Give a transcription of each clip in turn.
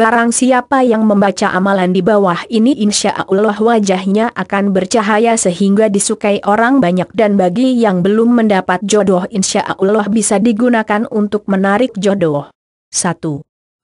Barang siapa yang membaca amalan di bawah ini insya Allah wajahnya akan bercahaya sehingga disukai orang banyak dan bagi yang belum mendapat jodoh insya Allah bisa digunakan untuk menarik jodoh. 1.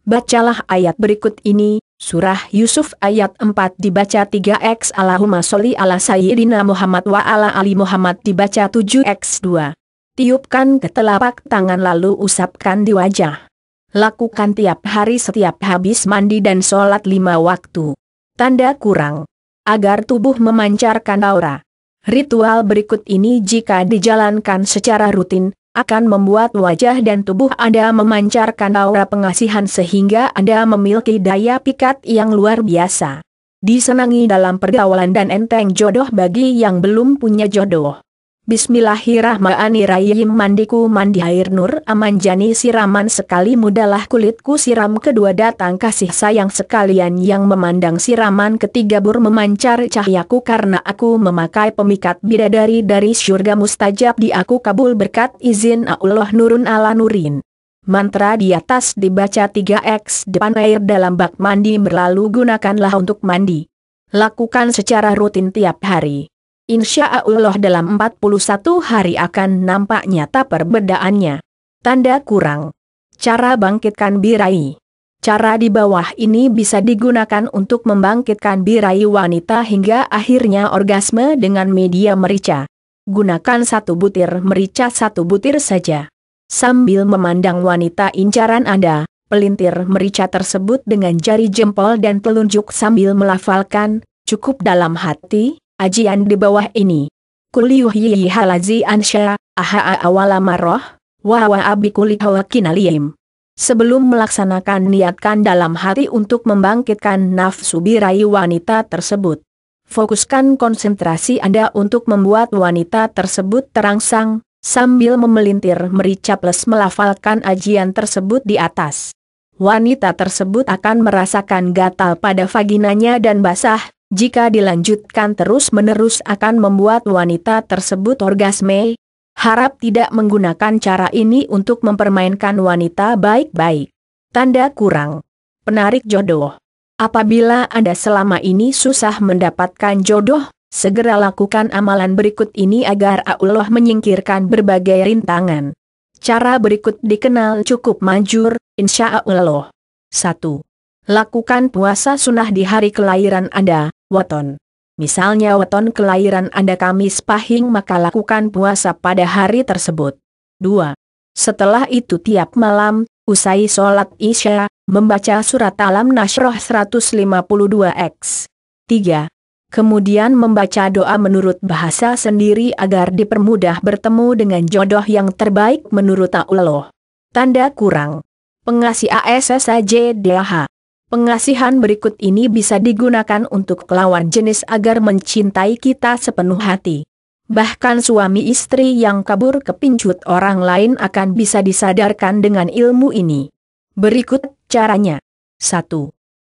Bacalah ayat berikut ini, Surah Yusuf ayat 4 dibaca 3x Allahumma soli ala Sayyidina Muhammad wa ala Ali Muhammad dibaca 7x 2. Tiupkan ke telapak tangan lalu usapkan di wajah. Lakukan tiap hari setiap habis mandi dan sholat lima waktu. Tanda kurang. Agar tubuh memancarkan aura. Ritual berikut ini jika dijalankan secara rutin, akan membuat wajah dan tubuh Anda memancarkan aura pengasihan sehingga Anda memiliki daya pikat yang luar biasa. Disenangi dalam pergaulan dan enteng jodoh bagi yang belum punya jodoh. Bismillahirrahmanirrahim mandiku mandi air nur amanjani siraman sekali mudalah kulitku siram kedua datang kasih sayang sekalian yang memandang siraman ketiga bur memancar cahayaku karena aku memakai pemikat bidadari dari syurga mustajab di aku kabul berkat izin Allah nurun ala nurin. Mantra di atas dibaca 3x depan air dalam bak mandi berlalu gunakanlah untuk mandi. Lakukan secara rutin tiap hari. Insya Allah dalam 41 hari akan nampak nyata perbedaannya. Tanda kurang. Cara bangkitkan birai. Cara di bawah ini bisa digunakan untuk membangkitkan birai wanita hingga akhirnya orgasme dengan media merica. Gunakan satu butir merica satu butir saja. Sambil memandang wanita incaran Anda, pelintir merica tersebut dengan jari jempol dan telunjuk sambil melafalkan, cukup dalam hati, ajian di bawah ini. Kuliuh yi halazi ansha aha awala maroh, wawa abi kinaliim. Sebelum melaksanakan niatkan dalam hati untuk membangkitkan nafsu birahi wanita tersebut. Fokuskan konsentrasi Anda untuk membuat wanita tersebut terangsang, sambil memelintir merica plus melafalkan ajian tersebut di atas. Wanita tersebut akan merasakan gatal pada vaginanya dan basah, jika dilanjutkan terus-menerus akan membuat wanita tersebut orgasme, harap tidak menggunakan cara ini untuk mempermainkan wanita baik-baik. Tanda kurang. Penarik jodoh. Apabila Anda selama ini susah mendapatkan jodoh, segera lakukan amalan berikut ini agar Allah menyingkirkan berbagai rintangan. Cara berikut dikenal cukup manjur, insya Allah. 1. Lakukan puasa sunnah di hari kelahiran Anda, weton. Misalnya weton kelahiran Anda Kamis Pahing maka lakukan puasa pada hari tersebut. 2. Setelah itu tiap malam, usai sholat isya, membaca surat alam nasroh 152x. 3. Kemudian membaca doa menurut bahasa sendiri agar dipermudah bertemu dengan jodoh yang terbaik menurut Allah. Tanda kurang. Pengasih ASSAJDH Pengasihan berikut ini bisa digunakan untuk lawan jenis agar mencintai kita sepenuh hati. Bahkan suami istri yang kabur ke kepincut orang lain akan bisa disadarkan dengan ilmu ini. Berikut caranya. 1.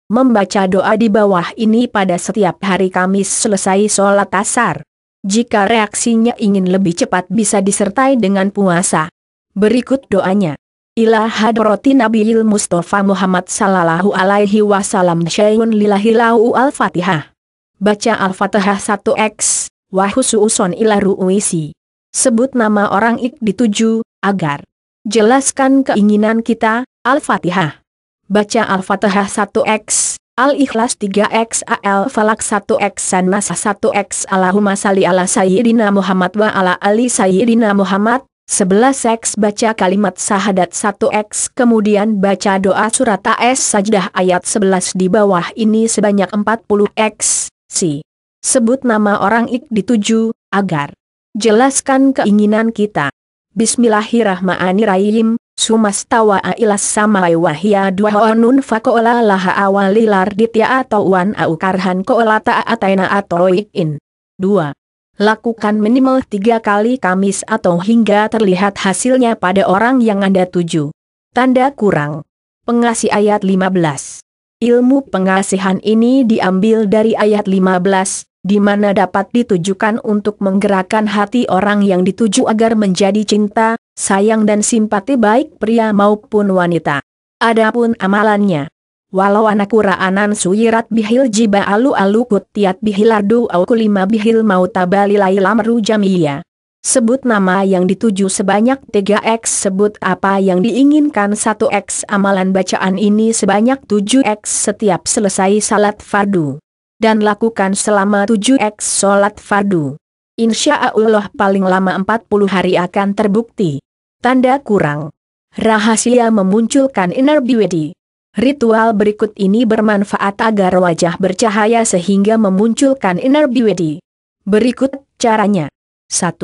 Membaca doa di bawah ini pada setiap hari Kamis selesai sholat asar. Jika reaksinya ingin lebih cepat bisa disertai dengan puasa. Berikut doanya. Ila Nabi Il Mustafa Muhammad sallallahu alaihi wasallam syai'un lillahi lau al-fatihah. Baca al-fatihah 1x, wahusu'uson ila ru'uisi. Sebut nama orang ik dituju, agar jelaskan keinginan kita, al-fatihah. Baca al-fatihah 1x, Al-Ikhlas 3x al Falak 1x Sanasa 1x Allahumma sali ala Sayyidina Muhammad wa ala Ali Sayyidina Muhammad 11x baca kalimat sahadat 1x kemudian baca doa surat AS sajdah ayat 11 di bawah ini sebanyak 40x, si. Sebut nama orang ik dituju, agar jelaskan keinginan kita. Bismillahirrahmanirrahim, sumastawa ailas samai wahya dua onun fakola laha awalilar ditya atau wan aukarhan kola ta'ataina atau ikin. 2. Lakukan minimal tiga kali kamis atau hingga terlihat hasilnya pada orang yang Anda tuju. Tanda kurang. Pengasih ayat 15. Ilmu pengasihan ini diambil dari ayat 15, di mana dapat ditujukan untuk menggerakkan hati orang yang dituju agar menjadi cinta, sayang dan simpati baik pria maupun wanita. Adapun amalannya, Walau anak kuraanan suyirat bihil jiba alu alu kutiat bihilardu au kulima bihil mau tabalilai lamru jamia. Sebut nama yang dituju sebanyak 3x sebut apa yang diinginkan 1x amalan bacaan ini sebanyak 7x setiap selesai salat fardu. Dan lakukan selama 7x salat fardu. Insya Allah paling lama 40 hari akan terbukti. Tanda kurang. Rahasia memunculkan inner beauty. Ritual berikut ini bermanfaat agar wajah bercahaya sehingga memunculkan inner beauty. Berikut caranya. 1.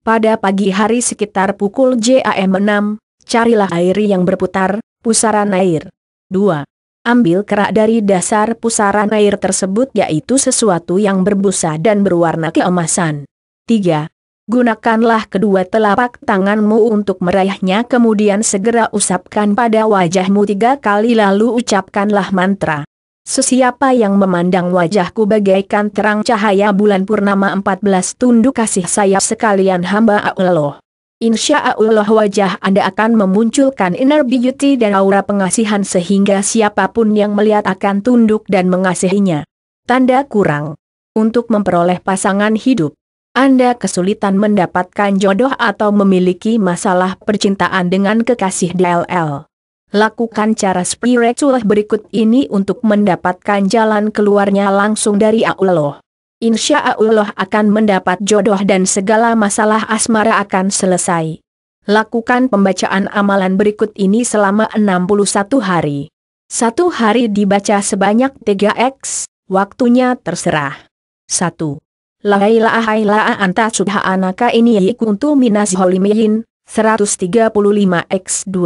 Pada pagi hari sekitar pukul JAM 6, carilah air yang berputar, pusaran air. 2. Ambil kerak dari dasar pusaran air tersebut yaitu sesuatu yang berbusa dan berwarna keemasan. 3. Gunakanlah kedua telapak tanganmu untuk meraihnya kemudian segera usapkan pada wajahmu tiga kali lalu ucapkanlah mantra. Sesiapa yang memandang wajahku bagaikan terang cahaya bulan purnama 14 tunduk kasih saya sekalian hamba Allah. Insya Allah wajah Anda akan memunculkan inner beauty dan aura pengasihan sehingga siapapun yang melihat akan tunduk dan mengasihinya. Tanda kurang. Untuk memperoleh pasangan hidup anda kesulitan mendapatkan jodoh atau memiliki masalah percintaan dengan kekasih DLL. Lakukan cara spiritual berikut ini untuk mendapatkan jalan keluarnya langsung dari Allah. Insya Allah akan mendapat jodoh dan segala masalah asmara akan selesai. Lakukan pembacaan amalan berikut ini selama 61 hari. Satu hari dibaca sebanyak 3x, waktunya terserah. 1. Laila ahaila anta subha anaka ini ikuntu minas holimiyin, 135x2.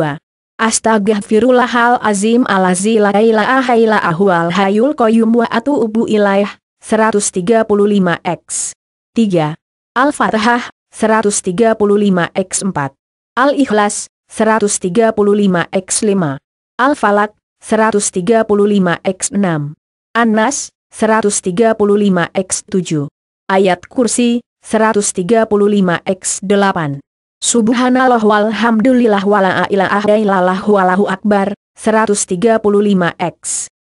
Astagfirullahal azim alazi laila ahaila ilaha hayul koyum wa atu ubu ilaih, 135x. 3. Al-Fatihah, 135x4. Al-Ikhlas, 135x5. Al-Falak, 135x6. Anas, 135x7 ayat kursi, 135x8. Subhanallah walhamdulillah wala ilaha illallah wallahu akbar, 135x.